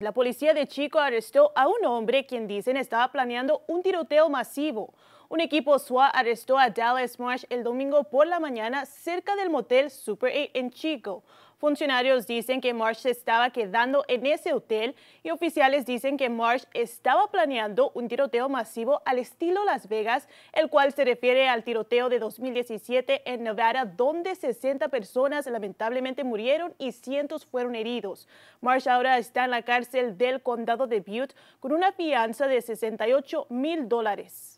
La policía de Chico arrestó a un hombre quien dicen estaba planeando un tiroteo masivo. Un equipo SWAT arrestó a Dallas Marsh el domingo por la mañana cerca del motel Super 8 en Chico. Funcionarios dicen que Marsh se estaba quedando en ese hotel y oficiales dicen que Marsh estaba planeando un tiroteo masivo al estilo Las Vegas, el cual se refiere al tiroteo de 2017 en Nevada, donde 60 personas lamentablemente murieron y cientos fueron heridos. Marsh ahora está en la cárcel del condado de Butte con una fianza de 68 mil dólares.